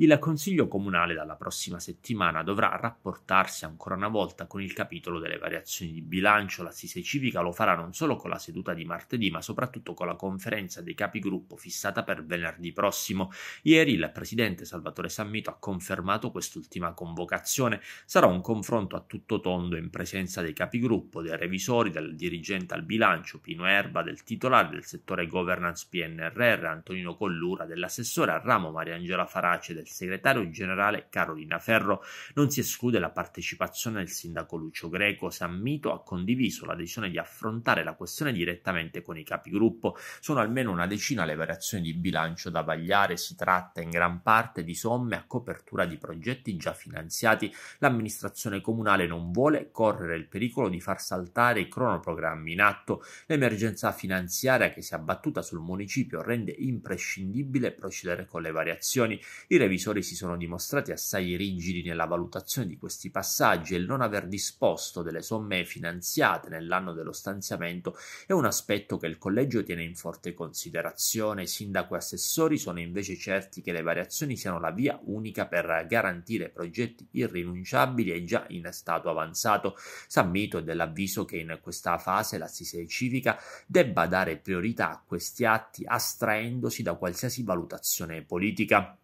il Consiglio Comunale dalla prossima settimana dovrà rapportarsi ancora una volta con il capitolo delle variazioni di bilancio. L'assise civica lo farà non solo con la seduta di martedì, ma soprattutto con la conferenza dei capigruppo fissata per venerdì prossimo. Ieri il presidente Salvatore Sammito ha confermato quest'ultima convocazione. Sarà un confronto a tutto tondo in presenza dei capigruppo, dei revisori, del dirigente al bilancio Pino Erba, del titolare del settore governance PNRR Antonino Collura, dell'assessore al ramo Mariangela Farace del del segretario generale Carolina Ferro, non si esclude la partecipazione del sindaco Lucio Greco. Sammito ha condiviso la decisione di affrontare la questione direttamente con i capigruppo. Sono almeno una decina le variazioni di bilancio da vagliare. Si tratta in gran parte di somme a copertura di progetti già finanziati. L'amministrazione comunale non vuole correre il pericolo di far saltare i cronoprogrammi in atto. L'emergenza finanziaria che si è abbattuta sul municipio rende imprescindibile procedere con le variazioni. I revisori revisori si sono dimostrati assai rigidi nella valutazione di questi passaggi e il non aver disposto delle somme finanziate nell'anno dello stanziamento è un aspetto che il collegio tiene in forte considerazione. Sindaco e assessori sono invece certi che le variazioni siano la via unica per garantire progetti irrinunciabili e già in stato avanzato. San Mito è dell'avviso che in questa fase l'assise civica debba dare priorità a questi atti astraendosi da qualsiasi valutazione politica.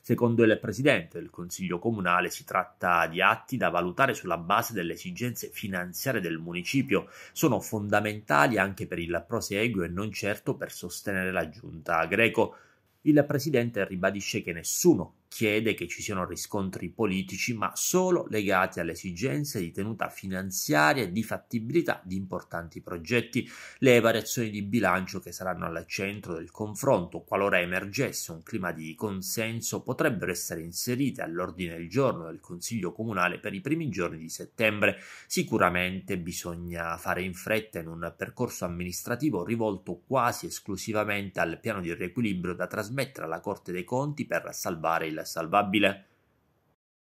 Secondo il presidente del Consiglio comunale si tratta di atti da valutare sulla base delle esigenze finanziarie del municipio, sono fondamentali anche per il proseguo e non certo per sostenere la giunta greco. Il presidente ribadisce che nessuno chiede che ci siano riscontri politici, ma solo legati alle esigenze di tenuta finanziaria e di fattibilità di importanti progetti, le variazioni di bilancio che saranno al centro del confronto, qualora emergesse un clima di consenso, potrebbero essere inserite all'ordine del giorno del Consiglio Comunale per i primi giorni di settembre. Sicuramente bisogna fare in fretta in un percorso amministrativo rivolto quasi esclusivamente al piano di riequilibrio da trasmettere alla Corte dei Conti per salvare il salvabile